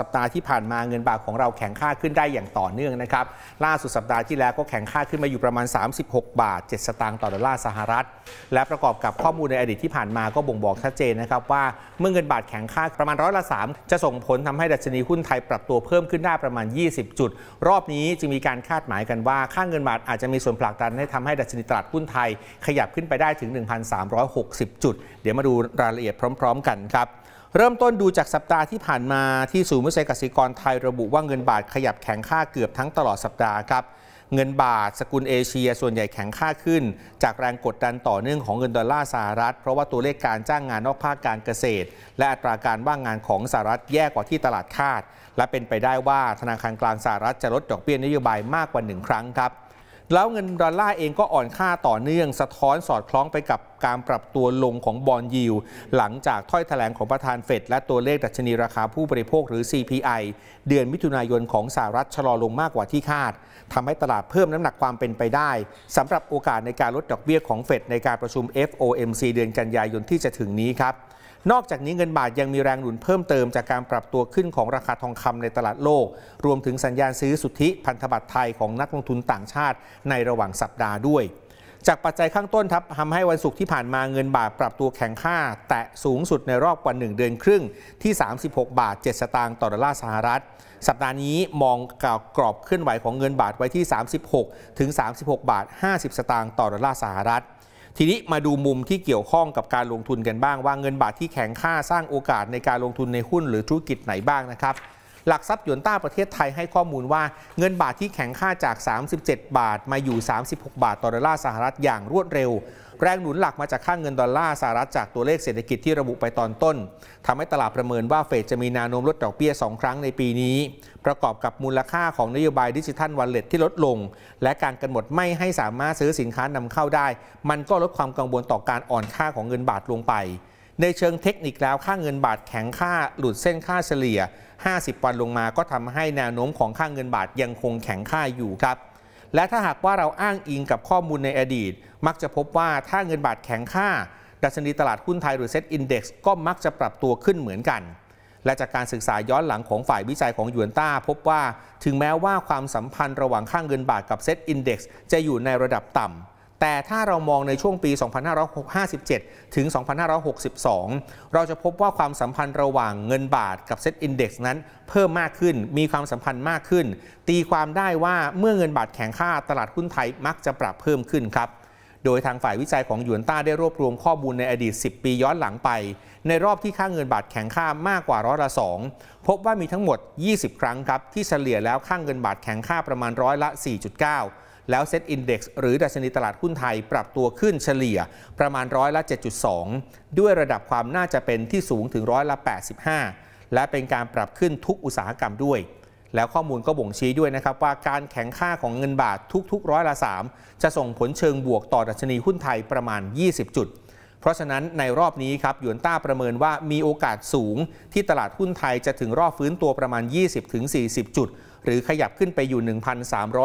สัปดาห์ที่ผ่านมาเงินบาทของเราแข็งค่าขึ้นได้อย่างต่อเนื่องนะครับล่าสุดสัปดาห์ที่แล้วก็แข็งค่าขึ้นมาอยู่ประมาณ 36 บาท 7 สตางค์ต่อดอลลาร์สหรัฐ และประกอบกับข้อมูลในอดีตที่ผ่านมาก็บ่งบอกชัดเจนนะครับ ว่าเมื่อเงินบาทแข็งค่าประมาณร้อยละ 3 จะส่งผลทำให้ดัชนีหุ้นไทย ปรับตัวเพิ่มขึ้นได้ประมาณ 20 จุดรอบนี้จึงมีการคาดหมายกันว่าค่าเงินบาทอาจจะมีส่วนผลักดันให้ทำให้ดัชนีตลาดหุ้นไทยขยับขึ้นไปได้ถึง 1,360 จุด เดี๋ยวมาดูรายละเอียดพร้อม ๆ กันครับเริ่มต้นดูจากสัปดาห์ที่ผ่านมาที่ศูนย์วิจัยกสิกรไทยระบุว่าเงินบาทขยับแข็งค่าเกือบทั้งตลอดสัปดาห์ครับเงินบาท สกุลเอเชียส่วนใหญ่แข็งค่าขึ้น จากแรงกดดันต่อเนื่องของเงินดอลลาร์สหรัฐ เพราะว่าตัวเลขการจ้างงานนอกภาคการเกษตร และอัตราการว่างงานของสหรัฐแย่กว่าที่ตลาดคาด และเป็นไปได้ว่าธนาคารกลางสหรัฐจะลดดอกเบี้ยนโยบายมากกว่าหนึ่งครั้งครับแล้วเงินดอลลาร์เองก็อ่อนค่าต่อเนื่องสะท้อนสอดคล้องไปกับการปรับตัวลงของบอลยิวหลังจากถ้อยแถลงของประธานเฟดและตัวเลขดัชนีราคาผู้บริโภคหรือ CPI เดือนมิถุนายนของสหรัฐชะลอลงมากกว่าที่คาด ทำให้ตลาดเพิ่มน้ำหนักความเป็นไปได้ สำหรับโอกาสในการลดดอกเบี้ยของเฟดในการประชุม FOMC เดือนกันยายนที่จะถึงนี้ครับนอกจากนี้เงินบาทยังมีแรงหนุนเพิ่มเติมจากการปรับตัวขึ้นของราคาทองคำในตลาดโลก รวมถึงสัญญาณซื้อสุทธิพันธบัตรไทยของนักลงทุนต่างชาติในระหว่างสัปดาห์ด้วย จากปัจจัยข้างต้นทับทำให้วันศุกร์ที่ผ่านมาเงินบาทปรับตัวแข็งค่า แตะสูงสุดในรอบกว่า1เดือนครึ่งที่36บาท7สตางค์ต่อดอลลาร์สหรัฐ สัปดาห์นี้มองกล่กรอบเคลื่อนไหวของเงินบาทไว้ที่ 36ถึง36บาท50สตางค์ต่อดอลลาร์สหรัฐทีนี้มาดูมุมที่เกี่ยวข้องกับการลงทุนกันบ้างว่าเงินบาทที่แข็งค่าสร้างโอกาสในการลงทุนในหุ้นหรือธุรกิจไหนบ้างนะครับหลักทรัพย์หยวนต้าประเทศไทยให้ข้อมูลว่า เงินบาทที่แข็งค่าจาก 37 บาทมาอยู่ 36 บาทต่อดอลลาร์สหรัฐอย่างรวดเร็ว แรงหนุนหลักมาจากค่างเงินดอลลาร์สหรัฐจากตัวเลขเศรษฐกิจที่ระบุไปตอนต้น ทำให้ตลาดประเมินว่าเฟดจะมีนาโนมลดดอกเบี้ย 2 ครั้งในปีนี้ ประกอบกับมูลค่าของนโยบายดิจิทัลวันเล็ตที่ลดลง และการกันหมดไม่ให้สามารถซื้อสินค้านำเข้าได้ มันก็ลดความกังวลต่อการอ่อนค่าของเงินบาทลงไปในเชิงเทคนิคแล้วค่าเงินบาทแข็งค่าหลุดเส้นค่าเฉลี่ย 50 วันลงมาก็ทำให้แนวโน้มของค่าเงินบาทยังคงแข็งค่าอยู่ครับ และถ้าหากว่าเราอ้างอิงกับข้อมูลในอดีต มักจะพบว่าถ้าเงินบาทแข็งค่า ดัชนีตลาดหุ้นไทยหรือเซ็ตอินดี x ก็มักจะปรับตัวขึ้นเหมือนกัน และจากการศึกษาย้อนหลังของฝ่ายวิจัยของยวนต้าพบว่าถึงแม้ว่าความสัมพันธ์ระหว่างค่าเงินบาทกับเซ็ตอินดี x จะอยู่ในระดับต่ำแต่ถ้าเรามองในช่วงปี 2557 ถึง 2562 เราจะพบว่าความสัมพันธ์ระหว่างเงินบาทกับเซ็ตอินดี x นั้น เพิ่มมากขึ้น มีความสัมพันธ์มากขึ้น ตีความได้ว่าเมื่อเงินบาทแข็งค่าตลาดหุ้นไทยมักจะปรับเพิ่มขึ้นครับ โดยทางฝ่ายวิจัยของหยวนต้าได้รวบรวมข้อมูลในอดีต 10 ปีย้อนหลังไป ในรอบที่ค่าเงินบาทแข็งค่ามากกว่าร้อยละ2พบว่ามีทั้งหมด 20 ครั้งครับที่เฉลี่ยแล้วค่าเงินบาทแข็งค่าประมาณร้อยละ 4.9แล้วเซ็ตอินดี x หรือดัชนีตลาดหุ้นไทยปรับตัวขึ้นเฉลี่ย ประมาณร้อยละ7.2 ด้วยระดับความน่าจะเป็นที่สูงถึงร้อยละ85 และเป็นการปรับขึ้นทุกอุตสาหกรรมด้วย แล้วข้อมูลก็บ่งชี้ด้วยนะครับว่าการแข็งค่าของเงินบาททุกๆร้อยละ 3 จะส่งผลเชิงบวกต่อดัชนีหุ้นไทยประมาณ 20 จุด เพราะฉะนั้นในรอบนี้ครับหยวนต้าประเมินว่ามีโอกาสสูง ที่ตลาดหุ้นไทยจะถึงรอบฟื้นตัวประมาณ 20-40 จุดหรือขยับขึ้นไปอยู่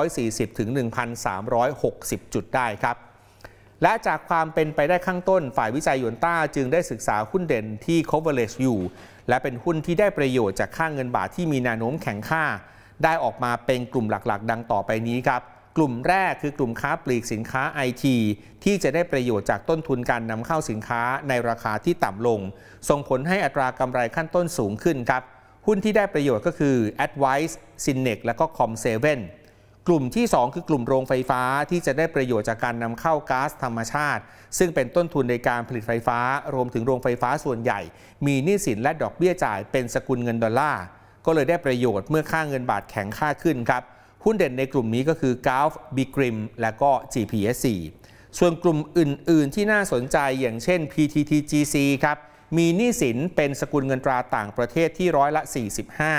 1,340 ถึง 1,360 จุดได้ครับ และจากความเป็นไปได้ข้างต้น ฝ่ายวิจัยยวนต้าจึงได้ศึกษาหุ้นเด่นที่ coverage อยู่และเป็นหุ้นที่ได้ประโยชน์จากค่างเงินบาทที่มีแนวโน้มแข็งค่า ได้ออกมาเป็นกลุ่มหลักๆ ดังต่อไปนี้ครับ กลุ่มแรกคือกลุ่มค้าปลีกสินค้าไอทีที่จะได้ประโยชน์จากต้นทุนการนำเข้าสินค้าในราคาที่ต่ำลง ส่งผลให้อัตรากำไรขั้นต้นสูงขึ้นครับหุ้นที่ได้ประโยชน์ก็คือ Advice, s y n n e c และก็ Com7 กลุ่มที่ 2 คือกลุ่มโรงไฟฟ้าที่จะได้ประโยชน์จากการนำเข้าก๊าซธรรมชาติ ซึ่งเป็นต้นทุนในการผลิตไฟฟ้ารวมถึงโรงไฟฟ้าส่วนใหญ่ มีหนี้สินและดอกเบี้ยจ่ายเป็นสกุลเงินดอลลาร์ก็เลยได้ประโยชน์เมื่อค่าเงินบาทแข็งค่าขึ้นครับหุ้นเด่นในกลุ่มนี้ก็คือ Gulf, b i g r i m และก็ GPSC ส่วนกลุ่มอื่น ๆที่น่าสนใจอย่างเช่น PTTGC ครับมีหนี้สินเป็นสกุลเงินตราต่างประเทศที่ร้อยละ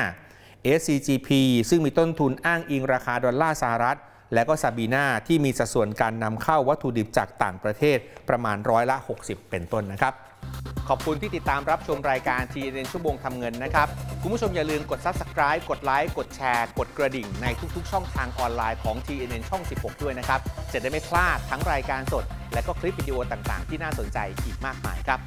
45 SCGP ซึ่งมีต้นทุนอ้างอิงราคาดอลลาร์สหรัฐ และก็ซาบีนาที่มีสัดส่วนการนำเข้าวัตถุดิบจากต่างประเทศประมาณร้อยละ 60 เป็นต้นนะครับ ขอบคุณที่ติดตามรับชมรายการ T N N ชั่วโมงทำเงินนะครับ คุณผู้ชมอย่าลืมกด Subscribe กดไลค์ กดแชร์ กดกระดิ่ง ในทุกๆ ช่องทางออนไลน์ของ TNN ช่อง16 ด้วยนะครับจะได้ไม่พลาดทั้งรายการสด และก็คลิปวิดีโอต่างๆ ที่น่าสนใจอีกมากมายครับ